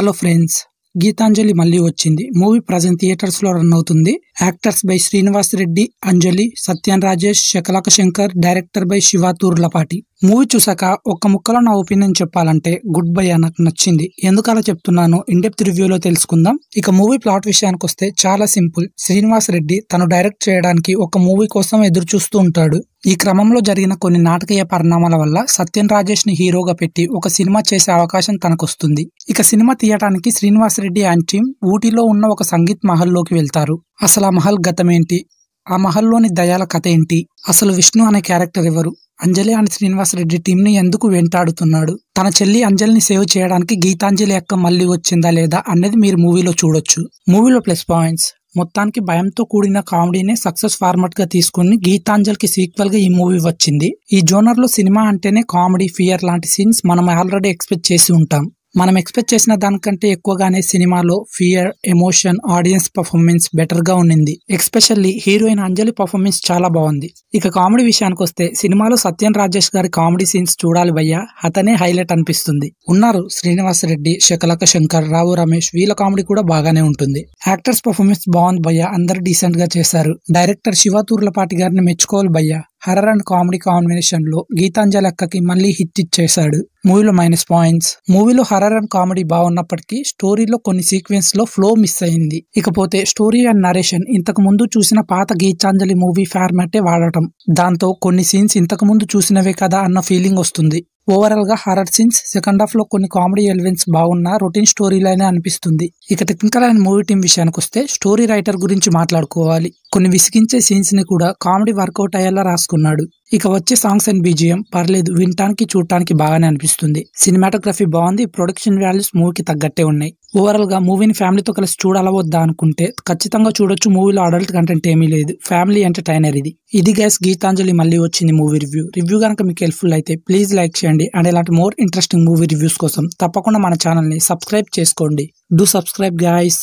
hello friends Geetanjali మళ్ళీ వచ్చింది movie present థియేటర్స్లో రన్ అవుతుంది actors by Srinivas Reddy Anjali Satyan Rajesh Shakalaka Shankar director by Shivaturlapati movie చూసాక ఒక్క ముక్కలో నా ఒపీనియన్ చెప్పాలంటే గుడ్ బై నాకు నచ్చింది ఎందుకలా చెప్తున్నాను ఇండెప్త్ రివ్యూలో తెలుసుకుందాం ఇక మూవీ ప్లాట్ విషయానికి వస్తే చాలా సింపుల్ శ్రీనివాస్ రెడ్డి తను డైరెక్ట్ చేయడానికి ఒక మూవీ కోసం ఎదురు చూస్తూ ఉంటాడు ఈ క్రమంలో జరిగిన కొన్ని నాటకీయ పరిణామాల వల్ల సత్యన్ రాజేష్ ని హీరోగా పెట్టి ఒక సినిమా చేసే అవకాశం తనకొస్తుంది ఇక సినిమా తీయటానికి శ్రీనివాస్ రెడ్డి అండ్ టీం ఊటీలో ఉన్న ఒక సంగీత్ మహల్లోకి వెళ్తారు అసలు ఆ మహల్ గతమేంటి ఆ మహల్లోని దయాల కథ ఏంటి అసలు విష్ణు అనే క్యారెక్టర్ ఎవరు అంజలి అండ్ శ్రీనివాస్ రెడ్డి టీంని ఎందుకు వెంటాడుతున్నాడు తన చెల్లి అంజలిని సేవ్ చేయడానికి గీతాంజలి అక్క మళ్ళీ వచ్చిందా లేదా అన్నది మీరు మూవీలో చూడొచ్చు మూవీలో ప్లస్ పాయింట్స్ మొత్తానికి భయంతో కూడిన కామెడీనే సక్సెస్ ఫార్మాట్ గా తీసుకుని గీతాంజలికి సీక్వెల్ గా ఈ మూవీ వచ్చింది ఈ జోనర్ లో సినిమా అంటేనే కామెడీ ఫియర్ లాంటి సీన్స్ మనం ఆల్రెడీ ఎక్స్పెక్ట్ చేసి ఉంటాం మనం ఎక్స్పెక్ట్ చేసిన దానికంటే ఎక్కువగానే సినిమాలో fear emotion audience performance better గా ఉండింది ఎక్స్పెషల్లీ హీరోయిన్ అంజలి పర్ఫార్మెన్స్ చాలా బాగుంది ఇక కామెడీ విషయానికి వస్తే సినిమాలో సత్యన్ రాజేష్ గారి కామెడీ సీన్స్ చూడాలి భయ్యా అతనే హైలైట్ అనిపిస్తుంది ఉన్నారు శ్రీనివాస్ రెడ్డి శకలక శంకర్ రావు రమేష్ వీళ్ళ కామెడీ కూడా బాగానే ఉంటుంది యాక్టర్స్ పర్ఫార్మెన్స్ బాగుంది భయ్యా అందరు డీసెంట్ గా చేశారు డైరెక్టర్ శివ తూర్లపాటి గారిని మెచ్చుకోవాలి భయ్యా హర్రర్ అండ్ కామెడీ కాంబినేషన్ లో గీతాంజలి అక్కకి మళ్ళీ హిట్ ఇచ్చేశాడు మూవీలో మైనస్ పాయింట్స్ మూవీలో హర్రర్ అండ్ కామెడీ బాగున్నప్పటికీ స్టోరీలో కొన్ని సీక్వెన్స్ లో ఫ్లో మిస్ అయింది ఇకపోతే స్టోరీ అండ్ నరేషన్ ఇంతకు ముందు చూసిన పాత గీతాంజలి మూవీ ఫార్మాటే వాడటం దాంతో కొన్ని సీన్స్ ఇంతకు ముందు చూసినవే కదా అన్న ఫీలింగ్ వస్తుంది ఓవరాల్గా హారర్ సీన్స్ సెకండ్ హాఫ్లో కొన్ని కామెడీ ఎలివెంట్స్ బాగున్న రొటీన్ స్టోరీ లైన్ అనిపిస్తుంది ఇక టెక్నికల్ అండ్ మూవీ టీం విషయానికి వస్తే స్టోరీ రైటర్ గురించి మాట్లాడుకోవాలి కొన్ని విసిగించే సీన్స్ని కూడా కామెడీ వర్కౌట్ అయ్యేలా రాసుకున్నాడు ఇక వచ్చే సాంగ్స్ అండ్ బీజిఎం పర్లేదు వినటానికి చూడటానికి బాగానే అనిపిస్తుంది సినిమాటోగ్రఫీ బాగుంది ప్రొడక్షన్ వాల్యూస్ మూవీకి తగ్గట్టే ఉన్నాయి ఓవరాల్గా మూవీని ఫ్యామిలీతో కలిసి చూడాలా వద్దా అనుకుంటే ఖచ్చితంగా చూడొచ్చు మూవీలో అడల్ట్ కంటెంట్ ఏమీ లేదు ఫ్యామిలీ ఎంటర్టైనర్ ఇది ఇది గ్యాస్ గీతాంజలి మళ్ళీ వచ్చింది మూవీ రివ్యూ రివ్యూ కనుక మీకు హెల్ప్ఫుల్ అయితే ప్లీజ్ లైక్ చేయండి అండ్ ఇలాంటి మోర్ ఇంట్రెస్టింగ్ మూవీ రివ్యూస్ కోసం తప్పకుండా మన ఛానల్ని సబ్స్క్రైబ్ చేసుకోండి డూ సబ్స్క్రైబ్ గాయస్